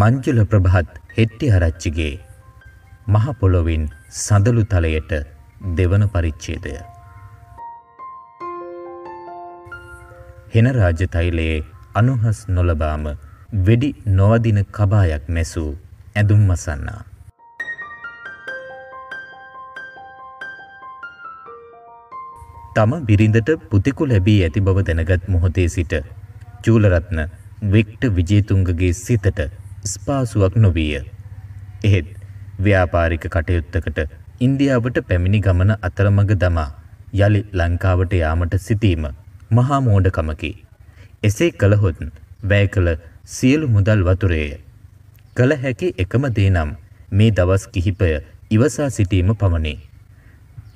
මංජුල ප්‍රභාත් හෙට්ටිආරච්චිගේ මහ පොළොවින් සඳලු තලයට දෙවන පරිච්ඡේදය. හෙන රාජතෛලයේ අනුහස් නොලබාම වෙඩි නොවදින කබායක් නැසූ ඇඳුම් මසන්නා. තම බිරිඳට පුතිකු ලැබී ඇති බව දැනගත් මොහොතේ සිට චූලරත්න වික්ට විජේතුංගගේ සිතට ස්පාසුවක් නොවීය. එහෙත් ව්‍යාපාරික කටයුත්තකට ඉන්දියාවට පැමිණි ගමන අතරමඟ දමා යළි ලංකාවට යාමට සිතීම මහා මෝඩකමකි. එසේ කළහොත් වැය කළ සියලු මුදල් වතුරේය. කළ හැකි එකම දේ නම් මේ දවස් කිහිපය ඉවසා සිටීම පමණි.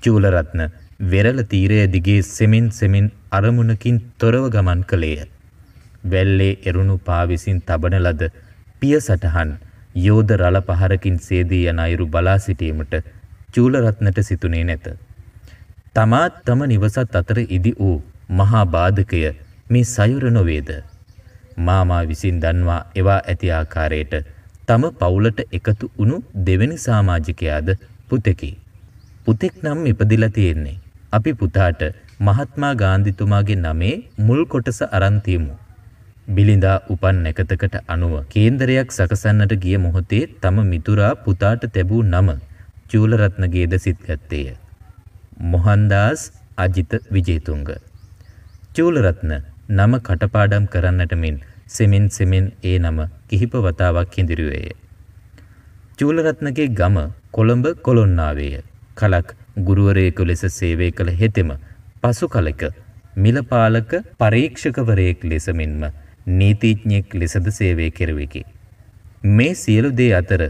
චූලරත්න වෙරළ තීරය දිගේ සෙමින් සෙමින් අරමුණකින් තොරව ගමන් කළේය. වැල්ලේ එරුණු පාවිසින් තබන ලද පිය සටහන් යෝධ රළ පහරකින් සේදී යන අයුරු බලා සිටීමට චූලරත්නට සිතුනේ නැත. තමාත් තම නිවසත් අතර ඉදි වූ මහා බාධකය මේ සයුර නොවේද. මාමා විසින් දන්වා එවා ඇති ආකාරයට තම පවුලට එකතු වුණු දෙවැනි සාමාජිකයාද පුතෙකි. පුතෙක් නම් ඉපදිලා තියෙන්නේ. අපි පුතාට මහත්මා ගාන්ධිතුමාගේ නමේ මුල් කොටස අරන්තියමු. බිලිඳා උපන් නැකතකට අනුව කේන්දරයක් සකසන්නට ගිය මොහොතේ තම මිතුරා පුතාට තැබූ නම චූලරත්නගේද සිත් ගත්තේය. මොහන්දාස් අජිත විජේතුංග. චූලරත්න නම කටපාඩම් කරන්නට මෙන් සෙමින් සෙමින් ඒ නම කිහිප වතාවක් ඉදිරියේය. චූලරත්නගේ ගම කොළඹ කොළොන්නාවේය. කලක් ගුරුවරයෙකු ලෙස සේවය කළ හෙතෙම පසු කලක මිලපාලක පරීක්ෂකවරයෙක් ලෙස මෙන්ම නීතිඥෙක් ලෙසද සේවය කෙරුවකි. මේ සියලු දේ අතර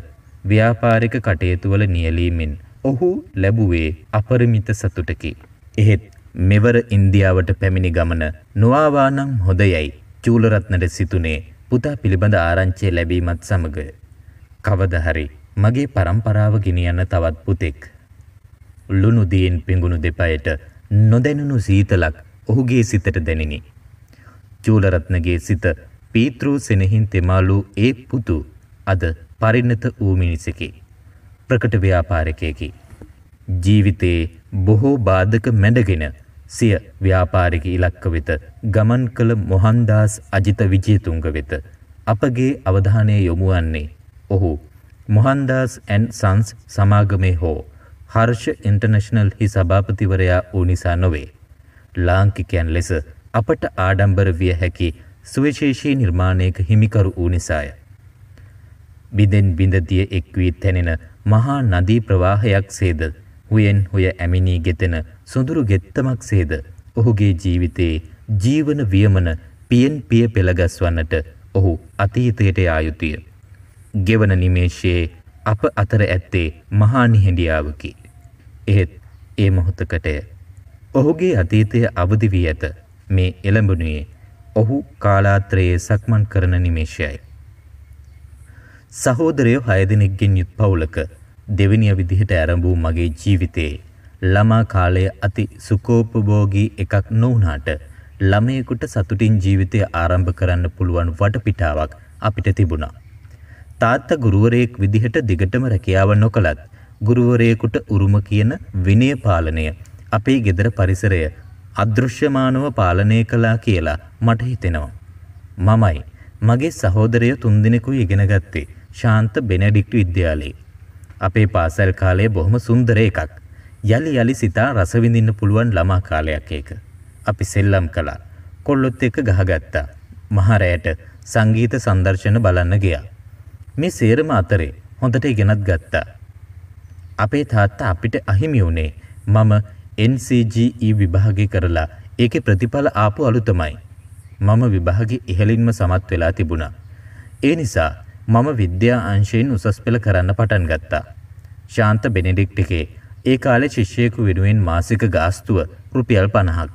ව්‍යාපාරික කටයුතුවල නියලීමෙන් ඔහු ලැබුවේ අපරමිත සතුටකි. එහෙත් මෙවර ඉන්දියාවට පැමිණි ගමන නොවාවානම් හොඳයයි චූලරත්නට සිතුනේ පුතා පිළිබඳ ආරංචය ලැබීමත් සමඟ. කවදහරි මගේ පරම්පරාව ගෙනියන්න තවත් පුතෙක්. ලුණුදීෙන් පිඟුණු දෙපයට නොදැනුණු සීතලක් ඔහුගේ සිතට දැනිනි. චූලරත්නගේ සිත පීතෘ සෙනෙහින් තෙමාලු ඒ පුතු අද පරිණත වූ මිනිසකි. ප්‍රකට ව්‍යාපාරකයකි. ජීවිතයේ බොහෝ බාධක මැඩගෙන සිය ව්‍යාපාරික ඉලක්ක වෙත ගමන් කළ මොහන්දාස් අජිත විජේතුංග වෙත අපගේ අවධානය යොමුවන්නේ ඔහු මොහන්දාස් ඇන් සන්ස් සමාගමේ හෝ හර්ෂ ඉන්ටර්නැෂනල් හි සභාපතිවරයා වූ නිසා නොවේ. ලාංකිකයන් ලෙස අපට ආඩම්බර විය හැකි සුවිශේෂී නිර්මාණයක හිමිකරු වූ නිසාය. බිඳෙන් බිඳදිය එක් වී තැනෙන මහා නදී ප්‍රවාහයක් සේද හුයෙන් හුය ඇමිනී ගෙතෙන සොඳුරු ගෙත්තමක් සේද ඔහුගේ ජීවිතයේ ජීවන වියමන පියෙන් පිය පෙළගස්වන්නට ඔහු අතීතයට යා යුතුය. ගෙවන නිමේෂයේ අප අතර ඇත්තේ මහා නිහඬියාවකි. එහෙත් ඒ මොහොතකටය. ඔහුගේ අතීතය අවදි වී ඇත. මේ එළඹුණේ ඔහු කාලාත්‍රයේ සක්මන් කරන නිමේෂයයි. සහෝදරයෝ හය දෙනෙක්ගෙන් යුත් පවුලක දෙවෙනිය විදිහට ආරම්භ වූ මගේ ජීවිතේ ළමා කාලය අති සුඛෝපභෝගී එකක් නොවුනාට ළමයෙකුට සතුටින් ජීවිතය ආරම්භ කරන්න පුළුවන් වටපිටාවක් අපිට තිබුණා. තාත්තා ගුරුවරයෙක් විදිහට දිගටම රැකියාව නොකළත් ගුරුවරයෙකුට උරුම කියන විනය පාලනය අපේ ගෙදර පරිසරය අදෘශ්‍යමානව පාලනය කළා කියලා මට හිතෙනවා. මමයි මගේ සහෝදරය තුන්දිනෙකු ඉගෙන ගත්තේ ශාන්ත බෙනඩික්ට විද්‍යාලේ. අපේ පාසැල් කාලය බොහොම සුන්දර එකක්. යළි යළි සිතා රසවිඳින්න පුළුවන් ළමා කාලයක් ඒක. අපි සෙල්ලම් කළා. කොල්ලොත් එක්ක ගහගත්තා. මහරෑට සංගීත සංදර්ශන බලන්න ගියා. මේ සේරම අතරේ හොඳට ඉගෙනත් ගත්තා. අපේ තාත්තා අපිට අහිමි වුණේ මම NCGE විභාගේ කරලා ඒකෙ ප්‍රතිඵල ආපු අලුතමයි. මම විභාගෙ ඉහළින්ම සමත් වෙලා තිබුණා. ඒ නිසා මම විද්‍යා අංශයෙන් උසස් පෙළ කරන්න පටන් ගත්තා. ශාන්ත බෙනෙඩික්ට් එකේ ඒ කාලේ ශිෂ්‍යයෙකු වෙනුවෙන් මාසික ගාස්තුව රුපියල් 50ක්.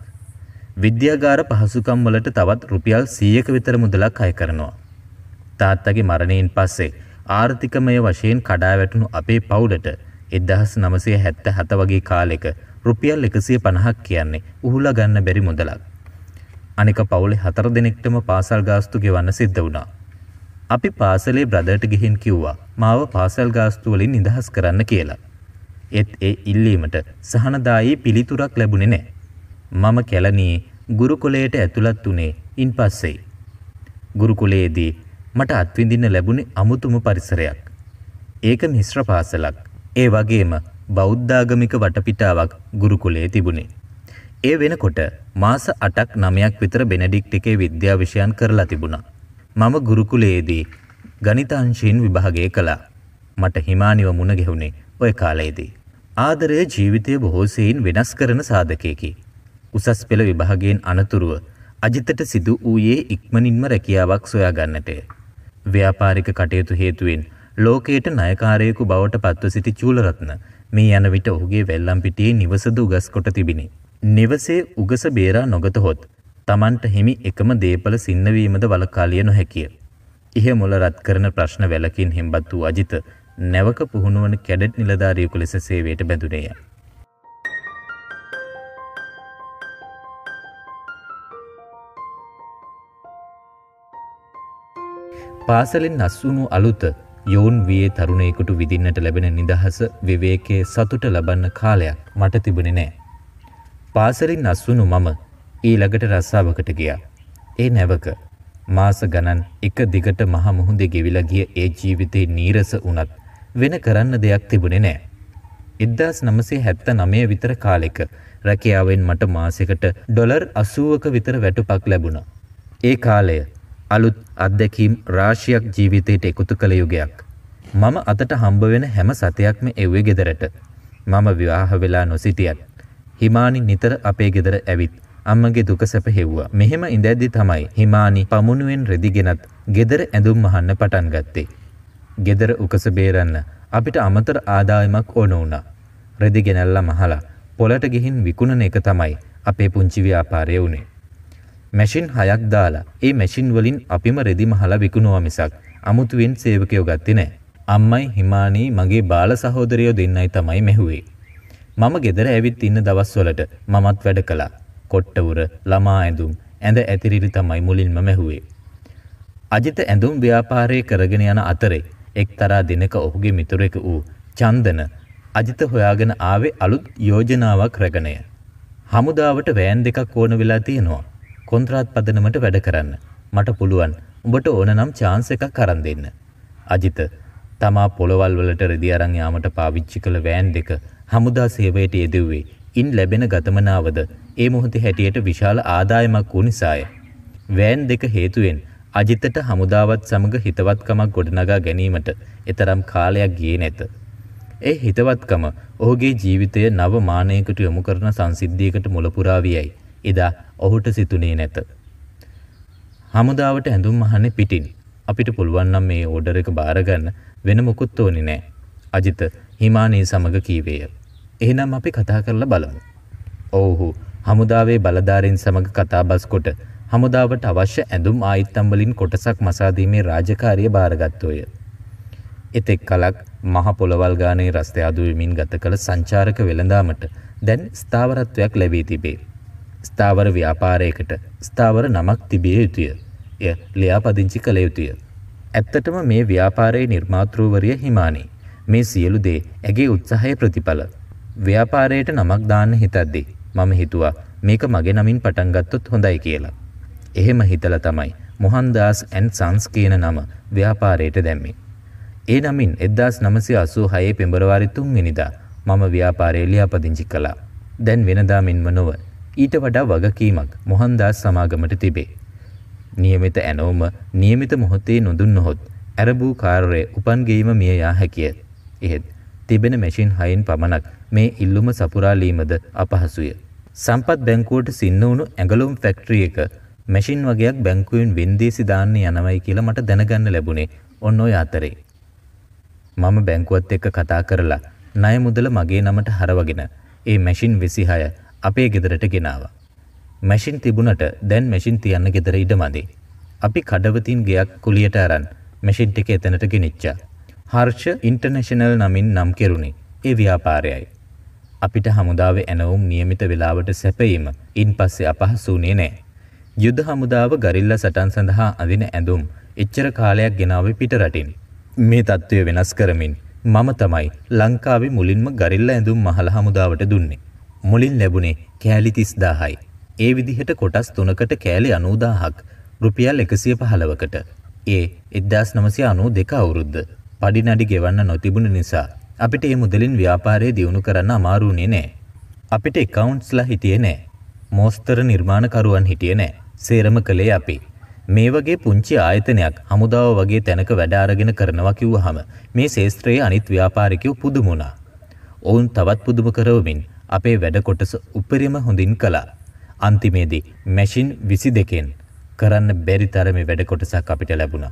විද්‍යාගාර පහසුකම් වලට තවත් රුපියල් 100ක විතර මුදලක් අය කරනවා. තාත්තගේ මරණයෙන් පස්සේ ආර්ථිකමය වශයෙන් කඩා වැටුණු අපේ පවුලට 1977 වගේ කාලෙක රුපියල් එකසිය පණහක් කියන්නේ උහුලා ගන්න බැරි මුදලක්. අනික පවුලේ හතර දෙනෙක්ටම පාසල් ගාස්තු ගෙවන්න සිද්ධ වුණා. අපි පාසලේ බ්‍රදර්ට ගිහින් කිව්වා මාව පාසල් ගාස්තු වලින් නිදහස් කරන්න කියලා. ඒත් ඒ ඉල්ලීමට සහනදායී පිළිතුරක් ලැබුණේ නැහැ. මම කැලණියේ ගුරුකුලයට ඇතුළත් වුණේ ඉන්පස්සෙයි. ගුරුකුලයේදී මට අත්විඳින්න ලැබුණේ අමුතුම පරිසරයක්. ඒක මිශ්‍ර පාසලක්. ඒ වගේම බෞද්ධාගමික වටපිටාවක් ගුරුකුලේ තිබුණේ. ඒ වෙනකොට මාස 8ක් 9ක් විතර බෙනඩික්ට් එකේ විද්‍යා විෂයන් කරලා තිබුණා. මම ගුරුකුලයේදී ගණිතාංශයෙන් විභාගය කළා. මට හිමානිව මුණ ගැහුණේ ওই කාලයේදී. ආදරය ජීවිතය බොහෝ සෙයින් වෙනස් කරන සාධකයකි. උසස් පෙළ විභාගයෙන් අනතුරුව අජිතට සිදු වූයේ ඉක්මනින්ම රැකියාවක් සොයාගන්නටය. ව්‍යාපාරික කටයුතු හේතුවෙන් ලෝකයට නයකාරයෙකු බවට පත්ව සිටි චූලරත්න මේ යන විට ඔහුගේ වෙල්ලම්පිටියේ නිවසද උගස්කොට තිබිණි. නිවසේ උගස බේරා නොගතහොත් තමන්ට හිමි එකම දේපල සින්නවීමද වලකාලිය නොහැකිය. ඉහ මුල රත් කරන ප්‍රශ්න වැලකින් හෙම්බත් වූ අජිත නැවක පුහුණුවන කැඩට් නිලධාරියකු ලෙස සේවයට බැඳුනේය. පාසලින් නස්සුණු අලුත යෝන් වයේ තරුණයෙකුට විදින්නට ලැබෙන නිදහස විවේකයේ සතුට ලබන්න කාලයක් මට තිබුණෙ නෑ. පාසරින් අස්වුණු මම ඊළඟට රස්සාාවකට ගියා. ඒ නැවක මාස ගණන් එක දිගට මහ මුහුද ගෙවිලා ගිය ඒ ජීවිතේ නීරස වුණත් වෙන කරන්න දෙයක් තිබුණේ නෑ. 1979 විතර කාලෙක රැකියාවෙන් මට මාසෙකට ඩොලර් 80ක විතර වැටුපක් ලැබුණා. ඒ කාලය අලුත් අත්දැකීම් රාශියක් ජීවිතයට එකතු කළ යුගයක්. මම අතට හම්බ වෙන හැම සතයක්ම එව්වේ ගෙදරට. මම විවාහ වෙලා නොසිටියත්. හිමානි නිතර අපේ ගෙදර ඇවිත් අම්මගේ දුක සැප හෙව්වා. මෙහෙම ඉඳද්දි තමයි හිමානි පමුණුවෙන් රෙදිගෙනත් ගෙදර ඇඳුම් මහන්න පටන් ගත්තේ. ගෙදර උකස බේරන්න අපිට අමතර ආදායමක් ඕන වුණා. රෙදිගෙනල්ලා මහලා පොලට ගිහින් විකුණන එක තමයි අපේ පුංචි ව්‍යාපාරය වුණේ. මැෂින් හයක් දාලා ඒ මැෂින් වලින් අපිම රෙදි මහලා විකුණුවා මිසක් අමුතුවෙන් සේවකයෝ ගත්තේ නැහැ. අම්මයි හිමානී මගේ බාල සහෝදරයෝ දෙන්නයි තමයි මෙහුවේ. මම ගෙදර ඇවිත් ඉන්න දවස්වලට මමත් වැඩ කළා. කොට්ටවුර, ළමා ඇඳුම්, ඇඳ ඇතිරිලි තමයි මුලින්ම මෙහුවේ. අජිත ඇඳුම් ව්‍යාපාරය කරගෙන යන අතරේ එක්තරා දිනක ඔහුගේ මිතුරෙක් වූ චන්දන අජිත හොයාගෙන ආවේ අලුත් යෝජනාවක් රැගෙනය. හමුදාවට වෑන් දෙකක් ඕන වෙලා තියෙනවා. කොන්ත්‍රාත් පදනමට වැඩ කරන්න. මට පුළුවන් උඹට ඕන නම් චාන්ස එකක් අරන් දෙන්න. අජිත තමා පොළවල් වලට රෙදි අරන් යාමට පාවිච්චි කළ වෑන් දෙක හමුදා සේවයට යෙදුවේ ඉන් ලැබෙන ගතමනාවද ඒ මොහොතේ හැටියට විශාල ආදායමක් වූ නිසාය. වෑන් දෙක හේතුවෙන් අජිතට හමුදාවත් සමග හිතවත්කමක් ගොඩනගා ගැනීමට එතරම් කාලයක් ගියේ නැත. ඒ හිතවත්කම ඔහුගේ ජීවිතය නව මානයකට යොමු කරන සංසිද්ධියකට මුලපුරාවියයි. එදා ඔහුට සිතුනේ නැත. හමුදාවට ඇඳුම් අහන්නේ පිටින්. අපිට පුළුවන් නම් මේ ඕඩර් එක බාරගන්න වෙන මොකුත් ඕනේ නෑ. අජිත හිමානී සමග කීවේය. එහෙනම් අපි කතා කරලා බලමු. ඔව්හු හමුදාවේ බලධාරීන් සමග කතාබස් කොට හමුදාවට අවශ්‍ය ඇඳුම් ආයිත්තම් වලින් කොටසක් මසා දීමේ රාජකාරිය බාරගත්තෝය. එතෙක් කලක් මහ පොළවල් ගානේ රස්ತೆ අදු වෙමින් ගත කළ සංචාරක වෙළඳාමට දැන් ස්ථාවරත්වයක් ලැබී තිබේ. ස්ථාවර ව්‍යාපාරයකට ස්ථාවර නමක් තිබිය යුතුය. එය ලියාපදිංචි කළ යුතුය. ඇත්තටම මේ ව්‍යාපාරයේ නිර්මාතෘවරිය හිමානි. මේ සියලු දේ ඇගේ උත්සාහය ප්‍රතිඵල. ව්‍යාපාරයට නමක් දාන්න හිතද්දී මම හිතුවා මේක මගේ නමින් පටන් ගත්තොත් හොඳයි කියලා. එහෙම හිතලා තමයි මොහන්දාස් ඇන් සන්ස් කියන නම ව්‍යාපාරයට දැම්මේ. ඒ නමින් 1986 පෙබරවාරි 3 වෙනිදා මම ව්‍යාපාරය ලියාපදිංචි කළා. දැන් වෙනදා මෙන්ම නොව ඊට වඩා වගකීමක් මොහන්දාස් සමාගමට තිබේ. නියමිත ඇනෝම නියමිත මොහොතේ නොදුන්නොහොත් ඇරබූ කාර්ය උපන්ගේම මිය යා හැකිය. එහෙත් තිබෙන මැෂින් හයින් පමණක් මේ ඉල්ලුම සපුරාලීමද අපහසුය. සම්පත් බැංකුවට සින්නවුණු ඇඟලුම් ෆැක්ට්‍රිය එක මැෂින් වගේයක් බැංකුවෙන් වෙන්දේසි දාන්න යනවයි කියලා මට දැනගන්න ලැබුණේ ඔන්න ඔය අතරේ. මම බැංකුවත් එක්ක කතා කරලා ණය මුදල මගේ නමට හරවගෙන ඒ මැෂින් 26 අපේ ගෙදරට ගෙනාව. මැෂින් තිබුණට දැන් මැෂින් තියන්න ගෙදර ඉඩමදි. අපි කඩවතින් ගයක් කුලියට අරන් මැෂින් ටික එතනට ගෙනිච්චා. හර්ෂ ඉන්ටර්නැශනල් නමින් නම් කෙරුණි ඒ ව්‍යාපාරයයි. අපිට හමුදාව ඇනවුම් නියමිත වෙලාවට සැපයීම ඉන් පස්සේ අපහසුනේ නෑ. යුද හමුදාව ගරිල්ල සටන් සඳහා අඳින ඇඳුම් එච්චර කාලයක් ගෙනාව පිටරටින්. මේ තත්ත්වය වෙනස් කරමින් මම තමයි ලංකාවේ මුලින්ම ගරිල්ල ඇඳුම් මහල හමුදාවට දුන්නේ. මුලින් ලැබුණේ කෑලි තිස්දාහයි. ඒ විදිහට කොටස් තුනකට කෑලි අනූදාහක් රුපියල් එකසිය පහළවකට. ඒ එද්දාස් නමසය අනූ දෙක අවුරුද්ධ. පඩිනඩි ගෙවන්න නොතිබුණ නිසා. අපිට ඒ මුදලින් ව්‍යාපාරය දියුණු කරන්න අමාරුුණේ නෑ. අපිට එකකවුන්ස්ලා හිටිය නෑ. මෝස්තර නිර්මාණකරුවන් හිටිය නෑ. සේරම කළේ අපි. මේ වගේ පුංචි ආයතනයක් හමුදාව වගේ තැනක වැඩාරගෙන කරනවා කිව්වහම මේ ශේස්ත්‍රයේ අනිත් ව්‍යාපාරිකයෝ පුදුමුණා. ඔවුන් තවත් පුදුම කරවමින් අපේ වැඩකොටස උපරිම හොඳින් කළා. අන්තිමේදී මැෂින් විසි දෙකෙන් කරන්න බැරි තරමේ වැඩකොටසක් අපිට ලැබුණා.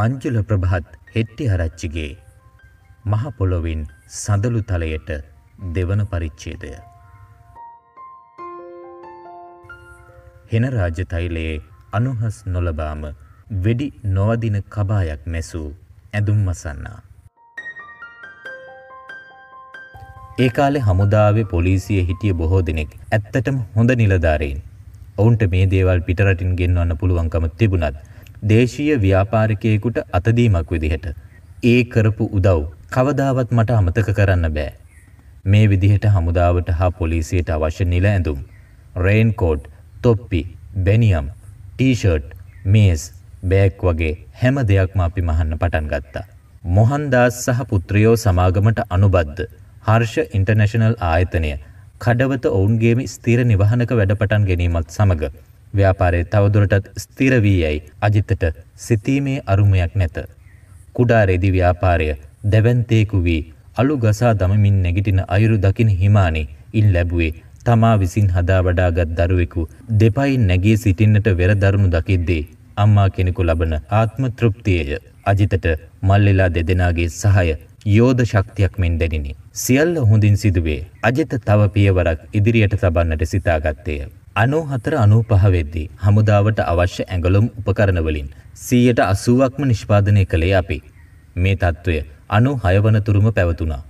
මංජුල ප්‍රභාත් හෙට්ටි හරච්චිගේ මහපොළොවින් සඳලු තලයට දෙවන පරිච්ඡේදය. හෙනරාජ තෛලයේ අනුහස් නොලබාම වෙඩි නොවදින කබායක් නැසූ ඇඳුම් මසන්නා. ඒ කාලේ හමුදාවේ පොලිසිය හිටිය බොහෝ දෙනෙක් ඇත්තටම හොඳ නිලධාරීන්. ඔවුන්ට මේ දේවල් පිටරටින් ගෙන්වන්න පුළුවන්කම තිබුණත් දේශීය ව්‍යාපාරිකයෙකුට අතදීමක් විදිහට ඒ කරපු උදව් කවදාවත් මට අමතක කරන්න බෑ. මේ විදිහට හමුදාවට හා පොලිසියට අවශ්‍ය නිල ඇඳුම් රේන්කෝඩ් තොප්පි බැනියම් ටීෂර්ට් මේස් බෑක් වගේ හැම දෙයක්ම අපි මහන්න පටන් ගත්තා. මොහන්දාස් සහ පුත්‍රයෝ සමාගමට අනුබද්ධ හර්ෂ ඉන්ටර්නැශනල් ආයතනය කඩවත ඔවුන්ගේම ස්තීර නිවහනක වැඩපටන් ගැනීමත් සමඟ. ව්‍යාපාරය තවදුරටත් ස්තිර වී යැයි අජිතට සිතීමේ අරුමයක් නැත. කුඩා රෙදි ව්‍යාපාරය දැවන්තේකු වී අලු ගසා දමමින් නැගිටින අයුරු දකින හිමානේ ඉන් ලැබුවේ තමා විසින් හදා වඩාගත් දරුවෙකු දෙපයි නැගී සිටින්නට වෙර දරුණු දකිද්දේ අම්මා කෙනෙකු ලබන ආත්ම තෘප්තියය අජිතට මල්ලෙලා දෙදෙනගේ සහය යෝධ ශක්තියක් මෙන් දැනිනි. සියල්ල හොඳින් සිදුවේ. අජිත තව පියවරක් ඉදිරියට තබන්නට සිතාගත්තේය. අනෝ හතර අනූ පහවෙද්දී හමුදාවට අවශ්‍ය ඇඟලුම් උපකරණවලින් සීයට අසුවක්ම නිෂ්පාදනය කළේ අපි. මේ තත්ත්වය අනු හයවනතුරුම පැවතුනා.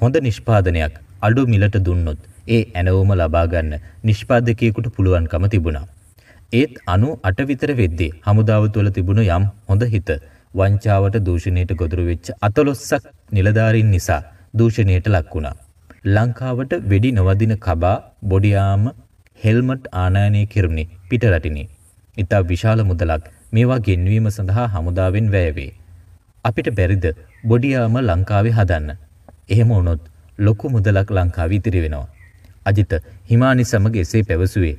හොඳ නිෂ්පාදනයක් අඩු මිලට දුන්නොත් ඒ ඇනවෝම ලබාගන්න නිෂ්පාදකයකුට පුළුවන්කම තිබුණා. ඒත් අනු අටවිතර වෙද්දී හමුදාව තුළ තිබුණු යම් හොඳ හිත වංචාවට දූෂණයට ගොදුරු වෙච්ච අතලොස්සක් නිලධාරීන් නිසා දූෂණයට ලක් වුණා. ලංකාවට වෙඩි නොවදින කබා බොඩියාම හෙල්මට් ආනයනය කිරුණි පිටරටිනි. ඉතා විශාල මුදලක් මේවා ගෙන්වීම සඳහා හමුදාවෙන් වැයවේ. අපිට බැරිද බොඩියාම ලංකාවේ හදන්න. එහෙම වුණොත් ලොකු මුදලක් ලංකාව ඉතිරි වෙනවා. අජිත හිමානි සමග එසේ පැවසුවේ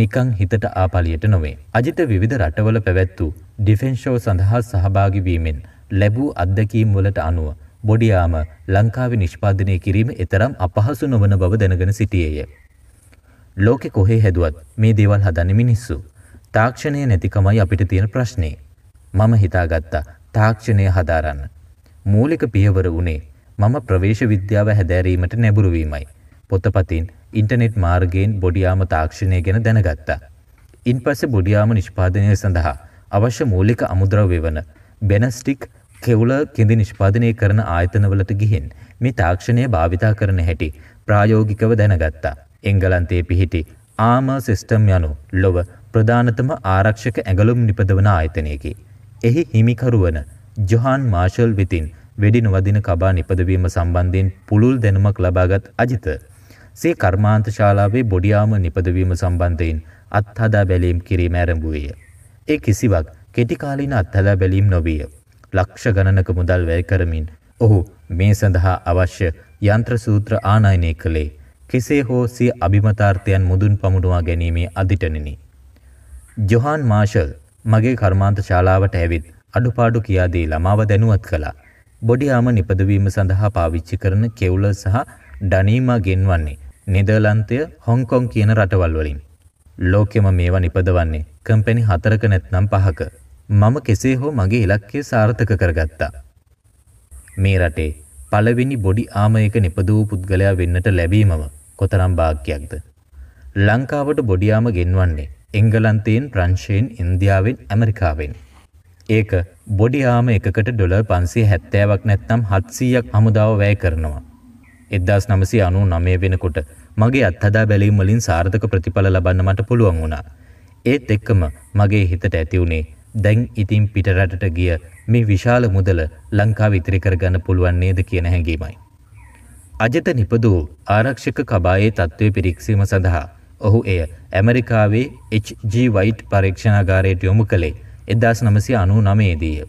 නිකං හිතට ආපලියට නොවේ. අජිත විවිධ රටවල පැවැත්වූ ඩිෆෙන්ෂෝ සඳහා සහභාගිවීමෙන් ලැබූ අත්දැකීම් වලට අනුව බොඩියාම ලංකාවේ නිෂ්පාදනය කිරීම එතරම් අපහසු නොවන බව දැනගෙන සිටියේය. ලෝකෙ කොහේ හැදුවත් මේ දේවල් හදන්න මිනිස්සු. තාක්ෂණය නැතිකමයි අපිට තියෙන ප්‍රශ්නේ. මම හිතාගත්තා තාක්ෂණය හදාරන්න. මූලික පියවර වුණේ මම ප්‍රවේශ විද්‍යාව හැදෑරීමට නැබුරුවීමයි. පොතපතින් ඉන්ටනෙට් මාර්ගයෙන් බොඩියාම තාක්ෂණය ගැන දැනගත්තා. ඉන් පස බොඩියාම නිෂ්පාදනය සඳහා අවශ්‍ය මූලික අමුද්‍රව්‍ය වන බැනස්ටික් කෙවුල කෙඳි නිෂ්පාදනය කරන ආයතනවලට ගිහින් මේ තාක්ෂණය භාවිතා කරන හැටි ප්‍රායෝගිකව දැනගත්තා. එංගලන්තයේ පිහිටි ආම සිස්ටම් යනු ලොව ප්‍රධානතම ආරක්ෂක ඇගලුම් නිපදවන ආයතනයකි. එහි හිමිකරුවන ජොහන් මාශල් විතින් වෙඩි නොවදින කබා නිපදවීම සම්බන්ධයෙන් පුළුල් දැනුමක් ලබාගත් අජිත සේ කර්මාන්ත ශාලාවේ බොඩියාම නිපදවීම සම්බන්ධයෙන් අත්හදා බැලීම් කිරීම ඇරඹුවේය. ඒ කිසිවක් කෙටිකාලීන අත්හදා බැලීම් නොවිය. ලක්ෂ ගණනක මුදල් වැය කරමින් ඔහු මේ සඳහා අවශ්‍ය යන්ත්‍රසූත්‍ර ආනයනය කළේ කෙසේ හෝ සිය අභිමතාර්ථයන් මුදුන් පමුණුවා ගැනීමේ අධිටනනි. ජොහන් මාශල් මගේ කර්මාන්ත ශාලාවට ඇවිත් අඩුපාඩු කියාදී ළමාව දැනුවත් කළා. බොඩියාම නිපදවීම සඳහා පාවිච්චි කරන කෙවුල සහ ඩනීමා ගෙන්වන්නේ නෙදර්ලන්තය හොංකොං කියන රටවල් වලින්. ලෝකෙම මේවා නිපදවන්නේ කම්පැනි හතරක නැත්නම් පහක. මම කෙසේ හෝ මගේ ඉලක්කය සාර්ථක කරගත්තා. මේ රටේ පළවෙනි බොඩි ආමයක නිපදූ පුද්ගලයා වෙන්නට ලැබීමම කොතරම් භාග්‍යයක්ද. ලංකාවට බොඩියාම ගෙන්වන්නේ එංගලන්තයෙන් ප්‍රංශයෙන් ඉන්දියාවෙන් ඇමරිකාවෙන්. ඒක බොඩියාම එකකට ඩොලර් පන්සේ හැත්තෑවක් නැත්නම් හත්සීයක් හමුදාව වැය කරනවා. එදදාස් නමසි අනු නමය වෙනකොට මගේ අත්හදා බැලීම් වලින් සාර්ථක ප්‍රතිඵල ලබන්න මට පුළුවන් වුණා. ඒත් එක්කම මගේ හිතට ඇතිවුණේ දැන් ඉතින් පිටරටට ගිය මේ විශාල මුදල ලංකාව ඉතිරි කරගන්න පුළුවන් නේද කියන හැඟීමයි. අජත නිපදූ ආරක්ෂක කබායේ තත්ත්වය පිරික්සීම සඳහා ඔහු එය ඇමරිකාවේ HG වයිට් පරීක්ෂණාගාරයට යොමු කළේ එදදාස් නමසි අනු නමේදීය.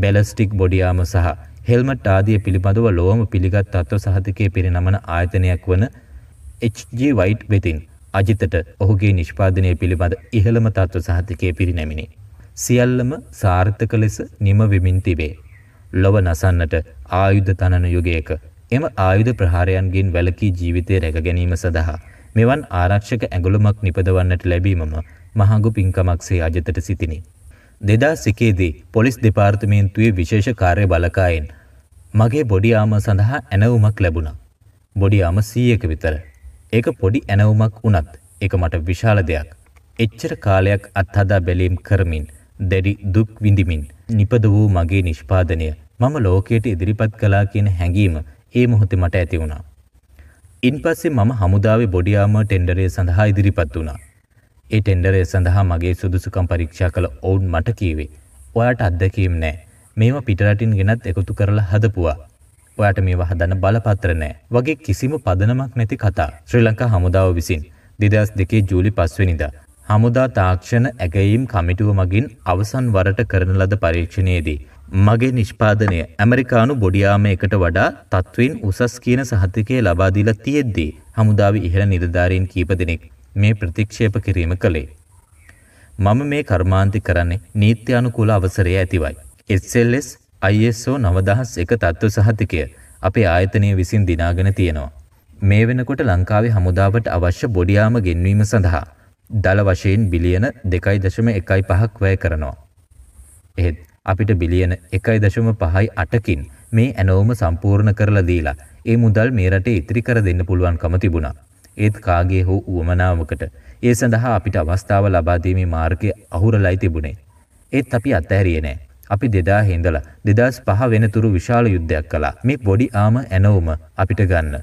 බැලස්ටික් බොඩියාම සහ හෙල්මට් ආදිය පිළිබඳව ලොවම පිළිගත් තත්ව සහතිකය පිරිනමන ආයතනයක් වන HG වයිට් වෙතින් අජිතට ඔහුගේ නිෂ්පාදනය පිළිබඳ ඉහළම තත්ව සහතිකය පිරිනැමිනි. සියල්ලම සාර්ථක ලෙස නිමවිමින් තිබේ. ලොව නසන්නට ආයුධ තනන යුගයක එම ආයුධ ප්‍රහාරයන්ගෙන් වැලකී ජීවිතය රැකගැනීම සඳහා මෙවන් ආරක්ෂක ඇගුලුමක් නිපදවන්නට ලැබීමම මහඟු පින්කමක්සේ අජතට සිතිනි. දෙදා සිකේදී පොලිස් දෙපාර්තමේන්තුවේ විශේෂ කාර්ය බලකායෙන් මගේ බොඩියාම සඳහා ඇනවුමක් ලැබුණා. බොඩියාම සීයක විතර. ඒක පොඩි ඇනවුමක් වනත් එක මට විශාල දෙයක්. එච්චර කාලයක් අත්හදා බැලීම් කරමින් දැඩි දුක් විඳිමින් නිපද වූ මගේ නිෂ්පාදනය මම ලෝකයට ඉදිරිපත් කලා කියන හැඟීම ඒ මොහොතේ මට ඇති වුණා. ඉන් පස්සේ මම හමුදාවේ බොඩියාම ටෙන්ඩරය සඳහා ඉදිරිපත් වුණා. ඒ ටෙන්ඩරය සඳහා මගේ සුදුසුකම් පරීක්ෂා කළ ඔවුන් මට කීවේ. ඔයාට අත්දැකීම් නෑ. මේවා පිටරටින් ගෙනත් එකතු කරලා හදපුවා. ඔයාට මේවා හදන්න බලපත්‍ර නෑ. වගේ කිසිම පදනමක් නැති කතා. ශ්‍රී ලංකා හමුදාව විසින් 2002 ජූලි 5 වෙනිදා හමුදා තාක්ෂණ ඇගයීම් කමිටුව මගින් අවසන් වරට කරන ලද පරීක්ෂණයේදී මගේ නිෂ්පාදනය ඇමරිකානු බොඩියාමයකට වඩා තත්ත්වයින් උසස් කියන සහතිකය ලබාදීලා තියෙද්දී හමුදාව ඉහළ නිරධාරීන් කීප දෙනෙක් මේ ප්‍රතික්ෂේප කිරීම කළේ. මම මේ කර්මාන්ති කරන්නේ නීත්‍ය අනුකූල අවසරය ඇතිවයි. SLS ISO 9001 තත්ත්ව සහතිකය අපේ ආයතනය විසින් දිනාගෙන තියෙනවා. මේ වෙනකොට ලංකාවේ හමුදාවට අවශ්‍ය බොඩියාම ගෙන්වීම සඳහා දළ වශයෙන් බිලියන 2.15ක් වැය කරනවා. එහෙත් අපිට බිලියන 1.58 කින් මේ ඇනෝම සම්පූර්ණ කරලා දීලා ඒ මුදල් මේ රටේ ඉතිරි කර දෙන්න පුළුවන්කම තිබුණා. ඒත් කාගේ හෝ වුවමනාවකට ඒ සඳහා අපිට අවස්ථාව ලබාදීමේ මාර්ගය අහුරලයි තිබුණේ. ඒත් අපි අත්තහැරිය නෑ. අපි දෙදා හිඳලා දෙදස් පහ වෙනතුරු විශාල යුද්ධයක් කලා මේ බොඩි ආම ඇනවුම අපිට ගන්න.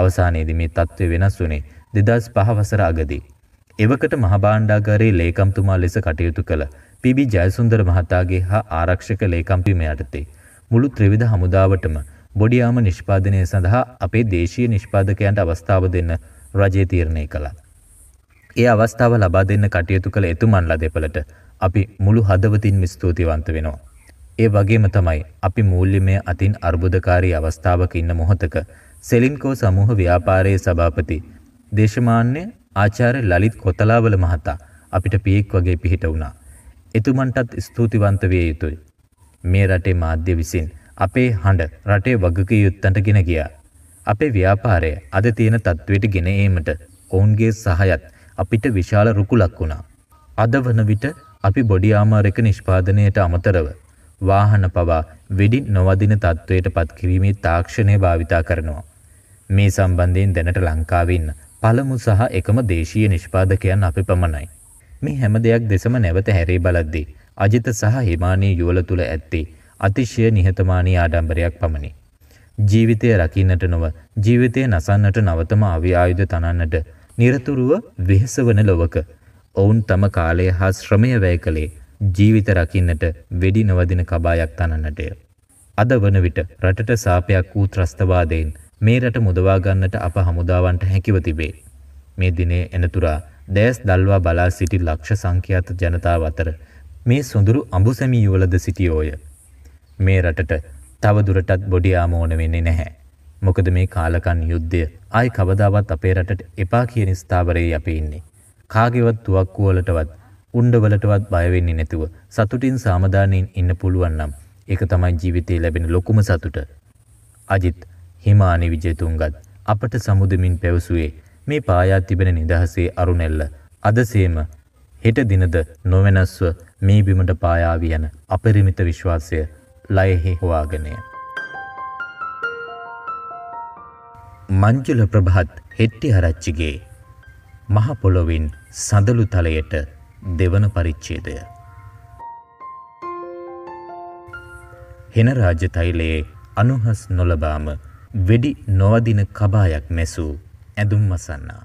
අවසානයේද මේ තත්ත්ව වෙනස් වුනේ දෙදස් පහවසර අගදී. එවකට මහබාණ්ඩාගාරයේ ලේකම්තුමා ලෙස කටයුතු කළ පිබි ජයසුන්දර මහතාගේ හා ආරක්ෂක ලේකම්පිම යටතේ. මුළු ත්‍රවිධ හමුදාවටම බොඩියාම නිෂ්පාදනය සඳහා අපේ දේශීය නිෂ්පාදකයන්ට අවස්ථාව දෙන්න රජය තීරණය කළා. ඒ අවස්ථාව ලබා දෙන්න කටයුතු කළ එතුමන්ලා දෙපළට අපි මුළු හදවතින් ස්තූතිවන්ත වෙනවා. ඒ වගේම තමයි අපි මූල්‍යමය අතින් අර්බුදකාරී අවස්ථාවක ඉන්න මොහොතක සෙලින්කෝ සමූහ ව්‍යාපාරයේ සභාපති දේශමාන්‍ය ආචාර්ය ලලිත් කොතලාවල මහතා අපිට පියෙක් වගේ පිහිට වුණා. එතුමන්ටත් ස්තුතිවන්ත විය යුතුයි. මේ රටේ මාධ්‍ය විසින් අපේ හඬ රටේ වගකී යුත්තන්ට ගෙන ගියා. අපේ ව්‍යාපාරය අද තියෙන තත්ත්වයට ගෙන ඒමට ඔවුන්ගේ සහයත් අපිට විශාල රුකුලක් වුණා. අද වන විට අපි බොඩි ආමාරක නිෂ්පාදනයට අමතරව වාහන පවා වෙඩි නොවදින තත්ත්වයට පත්කිරීමේ තාක්ෂණය භාවිතා කරනවා. මේ සම්බන්ධයෙන් දැනට ලංකාවන්න පළමු සහ එකම දේශීය නිෂ්පාදකයන් අපි පමණයි. මේ හැම දෙයක් දෙසම නැවත හැරේ බලද්දී. අජිත සහ හිමානී යුවල තුළ ඇත්තේ අතිශය නිහතමානී ආඩම්බරයක් පමණි. ජීවිතය රකින්නට නොව ජීවිතය නසන්නට නවතම අව්‍යායුධ තනන්නට නිරතුරුව වෙහෙසවන ලොවක ඔවුන් තම කාලය හා ශ්‍රමය වැය කළේ ජීවිත රකින්නට වෙඩි නොවදින කබායක් තනන්නටය. අද වන විට රටට සාපයක් වූ ත්‍රස්තවාදයෙන් මේ රට මුදවාගන්නට අප හමුදාවන්ට හැකිව තිබේ. මේ දිනේ එනතුරා දැස් දල්වා බලා සිටි ලක්ෂ සංඛ්‍යාත ජනතාව අතර මේ සොඳුරු අඹුසැමි යුවලද සිටියෝය. මේ රටට තවදුරටත් බොඩියාම ඕන වෙන්නේ නැහැ. මොකද මේ කාලකන් යුද්ධය ආයි කවදාවත් අපේ රටට එපා කියන ස්ථාවරයේ අපි ඉන්නේ. කාගෙවත් තුවක්කුවලටවත් උණ්ඩවලටවත් බයවෙන්නේ නැතුව සතුටින් සාමධානයෙන් ඉන්න පුළුවන් නම් ඒක තමයි ජීවිතේ ලැබෙන ලොකුම සතුට. අජිත් හිමානි විජේතුංගත් අපට සමුදමින් පැවසුවේ මේ පායා තිබෙන නිදහසේ අරුණැල්ල අදසේම හෙට දිනද නොවෙනස්ව මේ බිමට පායාවි යන අපරිමිත විශ්වාසය ලයෙහි හොවාගෙනය. මංජුල ප්‍රභාත් හෙට්ටි හරච්චිගේ මහපොළොවින් සඳලු තලයට දෙවන පරිච්ඡේදය. හෙන රාජ්‍ය තෛලයේ අනුහස් නොලබාම වෙඩි නොවදින කබායක් මැසූ ඇඳුම් මසන්නා.